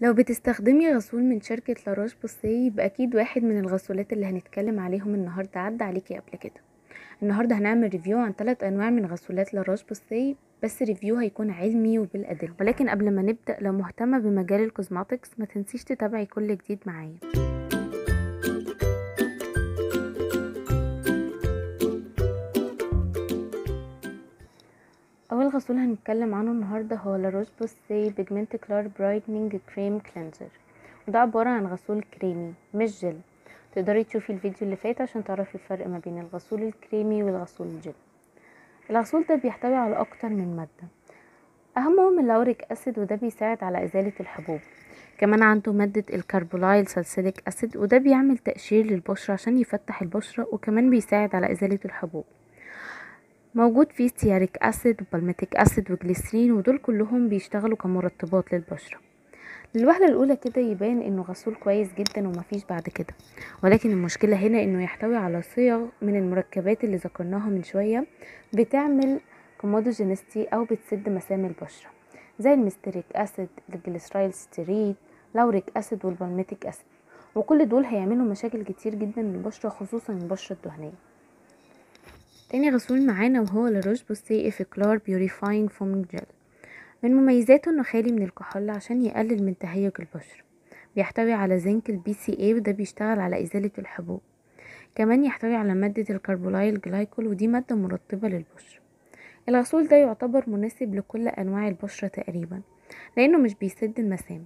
لو بتستخدمي غسول من شركة لاروش بوسي يبقى اكيد واحد من الغسولات اللي هنتكلم عليهم النهاردة عدى عليكي قبل كده النهاردة هنعمل ريفيو عن ثلاث انواع من غسولات لاروش بوسي بس ريفيو هيكون علمي وبالادله ولكن قبل ما نبدا لو مهتمه بمجال الكوزماتكس ما تنسيش تتابعي كل جديد معايا اول غسول هنتكلم عنه النهاردة هو لاروش سي بيجمنت كلار برايتنينج كريم كلينزر وده عبارة عن غسول كريمي مش جل تقدري تشوفي الفيديو اللي فات عشان تعرفي الفرق ما بين الغسول الكريمي والغسول الجل الغسول ده بيحتوي على أكتر من مادة أهمهم اللوريك أسيد وده بيساعد على إزالة الحبوب كمان عنده مادة الكربولايل سلسلك أسيد وده بيعمل تقشير للبشرة عشان يفتح البشرة وكمان بيساعد على إزالة الحبوب موجود فيه ستياريك أسيد وبالميتيك أسيد وجليسرين ودول كلهم بيشتغلوا كمرطبات للبشرة الوهلة الأولى كده يبان إنه غسول كويس جدا ومفيش بعد كده ولكن المشكلة هنا إنه يحتوي على صيغ من المركبات اللي ذكرناها من شوية بتعمل كومودوجينستي أو بتسد مسام البشرة زي المستريك أسيد الجليسرايل ستيريد لوريك أسيد والبالميتيك أسيد وكل دول هيعملوا مشاكل كتير جدا للبشرة خصوصا البشرة الدهنية تاني غسول معانا وهو لاروش بوسيه افكلار بيوريفاينج فومينج جل من مميزاته انه خالي من الكحول عشان يقلل من تهيج البشرة بيحتوي على زنك البي سي اي وده بيشتغل على ازالة الحبوب كمان يحتوي على مادة الكربولايل جلايكول ودي مادة مرطبة للبشرة الغسول ده يعتبر مناسب لكل انواع البشرة تقريبا لانه مش بيسد المسام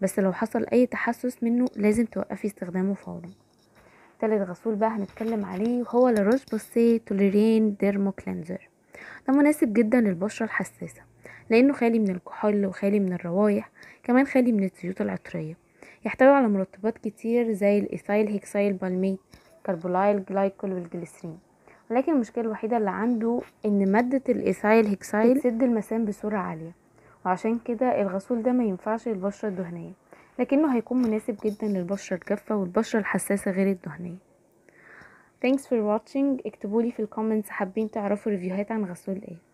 بس لو حصل اي تحسس منه لازم توقفي استخدامه فورا تالت غسول بقى هنتكلم عليه وهو لاروش بوسي توليرين ديرمو كلينزر ده مناسب جدا للبشرة الحساسة لأنه خالي من الكحول وخالي من الروايح كمان خالي من الزيوت العطرية يحتوي على مرطبات كتير زي الإيثايل هيكسايل بالميت كربولايل جلايكول والجليسرين ولكن المشكلة الوحيدة اللي عنده إن مادة الإيثايل هيكسايل بتسد المسام بسرعة عالية وعشان كده الغسول ده ما ينفعش للبشرة الدهنية لكنه هيكون مناسب جدا للبشرة الجافة والبشرة الحساسة غير الدهنية thanks for watching اكتبولي في الكومنتس حابين تعرفوا ريفيوهات عن غسول ايه